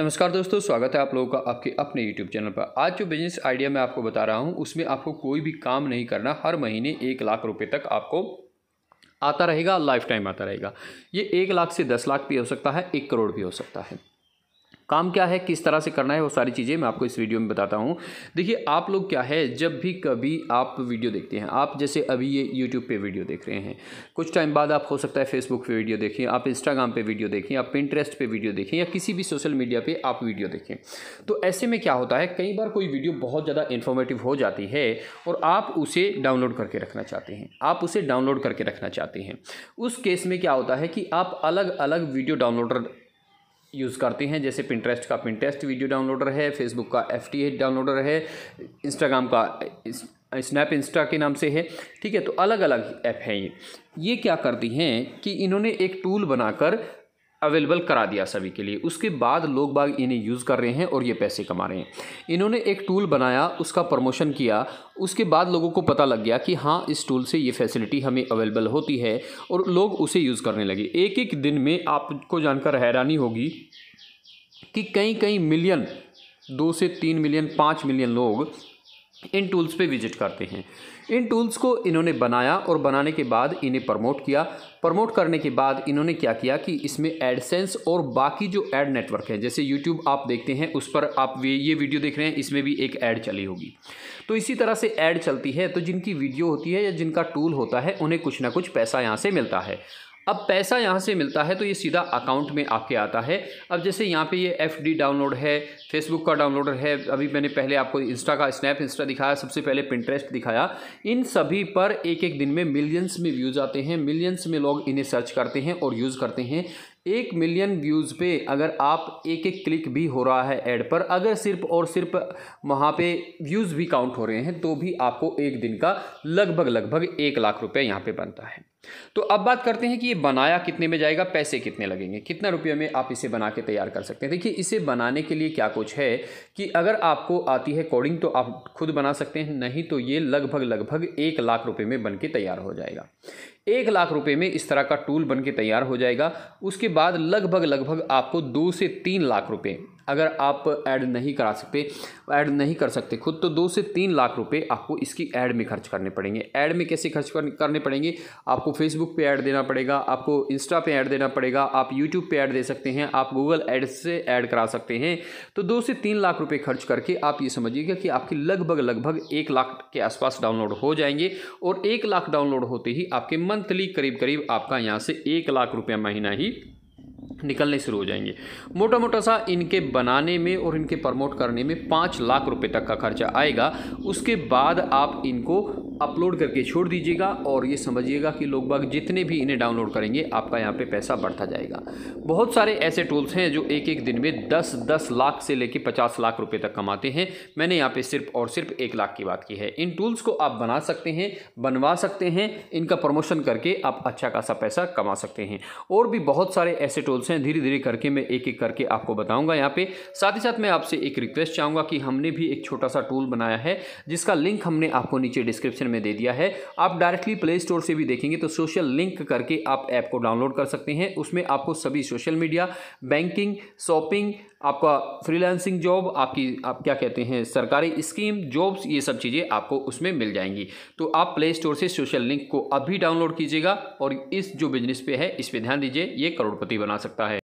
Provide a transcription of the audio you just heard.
नमस्कार दोस्तों स्वागत है आप लोगों का आपके अपने YouTube चैनल पर आज जो बिजनेस आइडिया मैं आपको बता रहा हूँ उसमें आपको कोई भी काम नहीं करना हर महीने एक लाख रुपए तक आपको आता रहेगा लाइफ टाइम आता रहेगा ये एक लाख से दस लाख भी हो सकता है एक करोड़ भी हो सकता है काम क्या है किस तरह से करना है वो सारी चीज़ें मैं आपको इस वीडियो में बताता हूँ देखिए आप लोग क्या है जब भी कभी आप वीडियो देखते हैं आप जैसे अभी ये यूट्यूब पे वीडियो देख रहे हैं कुछ टाइम बाद आप हो सकता है फेसबुक पे वीडियो देखें आप इंस्टाग्राम पे वीडियो देखें आप पिंटरेस्ट पे वीडियो देखें या किसी भी सोशल मीडिया पर आप वीडियो देखें तो ऐसे में क्या होता है कई बार कोई वीडियो बहुत ज़्यादा इन्फॉर्मेटिव हो जाती है और आप उसे डाउनलोड करके रखना चाहते हैं आप उसे डाउनलोड करके रखना चाहते हैं उस केस में क्या होता है कि आप अलग अलग वीडियो डाउनलोडर यूज़ करते हैं जैसे पिंटरेस्ट का पिंटेस्ट वीडियो डाउनलोडर है फेसबुक का एफ टी डाउनलोडर है इंस्टाग्राम का स्नैप इंस्टा के नाम से है ठीक है तो अलग अलग ऐप हैं ये ये क्या करती हैं कि इन्होंने एक टूल बनाकर अवेलेबल करा दिया सभी के लिए उसके बाद लोग बाग इन्हें यूज़ कर रहे हैं और ये पैसे कमा रहे हैं इन्होंने एक टूल बनाया उसका प्रमोशन किया उसके बाद लोगों को पता लग गया कि हाँ इस टूल से ये फैसिलिटी हमें अवेलेबल होती है और लोग उसे यूज़ करने लगे एक एक दिन में आपको जानकर हैरानी होगी कि कई कई मिलियन दो से तीन मिलियन पाँच मिलियन लोग इन टूल्स पे विजिट करते हैं इन टूल्स को इन्होंने बनाया और बनाने के बाद इन्हें प्रमोट किया प्रमोट करने के बाद इन्होंने क्या किया कि इसमें एडसेंस और बाकी जो एड नेटवर्क है जैसे यूट्यूब आप देखते हैं उस पर आप ये वीडियो देख रहे हैं इसमें भी एक ऐड चली होगी तो इसी तरह से ऐड चलती है तो जिनकी वीडियो होती है या जिनका टूल होता है उन्हें कुछ ना कुछ पैसा यहाँ से मिलता है अब पैसा यहाँ से मिलता है तो ये सीधा अकाउंट में आपके आता है अब जैसे यहाँ पे ये एफ डी डाउनलोड है फेसबुक का डाउनलोडर है अभी मैंने पहले आपको इंस्टा का स्नैप इंस्टा दिखाया सबसे पहले पिंटरेस्ट दिखाया इन सभी पर एक एक दिन में मिलियंस में व्यूज़ आते हैं मिलियंस में लोग इन्हें सर्च करते हैं और यूज़ करते हैं एक मिलियन व्यूज़ पे अगर आप एक एक क्लिक भी हो रहा है ऐड पर अगर सिर्फ और सिर्फ वहाँ पे व्यूज़ भी काउंट हो रहे हैं तो भी आपको एक दिन का लगभग लगभग एक लाख रुपए यहाँ पे बनता है तो अब बात करते हैं कि ये बनाया कितने में जाएगा पैसे कितने लगेंगे कितना रुपये में आप इसे बना के तैयार कर सकते हैं देखिए इसे बनाने के लिए क्या कुछ है कि अगर आपको आती है कोडिंग तो आप खुद बना सकते हैं नहीं तो ये लगभग लगभग एक लाख रुपये में बन के तैयार हो जाएगा एक लाख रुपए में इस तरह का टूल बन के तैयार हो जाएगा उसके बाद लगभग लगभग आपको दो से तीन लाख रुपये अगर आप ऐड नहीं करा सकते ऐड नहीं कर सकते खुद तो दो से तीन लाख रुपए आपको इसकी ऐड में खर्च करने पड़ेंगे ऐड में कैसे खर्च करने पड़ेंगे आपको फेसबुक पे ऐड देना पड़ेगा आपको इंस्टा पे ऐड देना पड़ेगा आप यूट्यूब पे ऐड दे सकते हैं आप गूगल एड से ऐड करा सकते हैं तो दो से तीन लाख रुपये खर्च करके आप ये समझिएगा कि आपके लगभग लगभग एक लाख के आसपास डाउनलोड हो जाएंगे और एक लाख डाउनलोड होते ही आपके मंथली करीब करीब आपका यहाँ से एक लाख रुपया महीना ही निकलने शुरू हो जाएंगे मोटा मोटा सा इनके बनाने में और इनके प्रमोट करने में पाँच लाख रुपए तक का खर्चा आएगा उसके बाद आप इनको अपलोड करके छोड़ दीजिएगा और ये समझिएगा कि लोग बाग जितने भी इन्हें डाउनलोड करेंगे आपका यहाँ पे पैसा बढ़ता जाएगा बहुत सारे ऐसे टूल्स हैं जो एक एक दिन में दस दस लाख से लेकर पचास लाख रुपये तक कमाते हैं मैंने यहाँ पर सिर्फ और सिर्फ एक लाख की बात की है इन टूल्स को आप बना सकते हैं बनवा सकते हैं इनका प्रमोशन करके आप अच्छा खासा पैसा कमा सकते हैं और भी बहुत सारे ऐसे टूल्स ग्रुप्स हैं धीरे धीरे करके मैं एक एक करके आपको बताऊंगा यहाँ पे साथ ही साथ मैं आपसे एक रिक्वेस्ट चाहूँगा कि हमने भी एक छोटा सा टूल बनाया है जिसका लिंक हमने आपको नीचे डिस्क्रिप्शन में दे दिया है आप डायरेक्टली प्ले स्टोर से भी देखेंगे तो सोशल लिंक करके आप ऐप को डाउनलोड कर सकते हैं उसमें आपको सभी सोशल मीडिया बैंकिंग शॉपिंग आपका फ्रीलांसिंग जॉब आपकी आप क्या कहते हैं सरकारी स्कीम जॉब्स ये सब चीज़ें आपको उसमें मिल जाएंगी तो आप प्ले स्टोर से सोशल लिंक को अभी डाउनलोड कीजिएगा और इस जो बिजनेस पे है इस पर ध्यान दीजिए ये करोड़पति बना सकते सकता है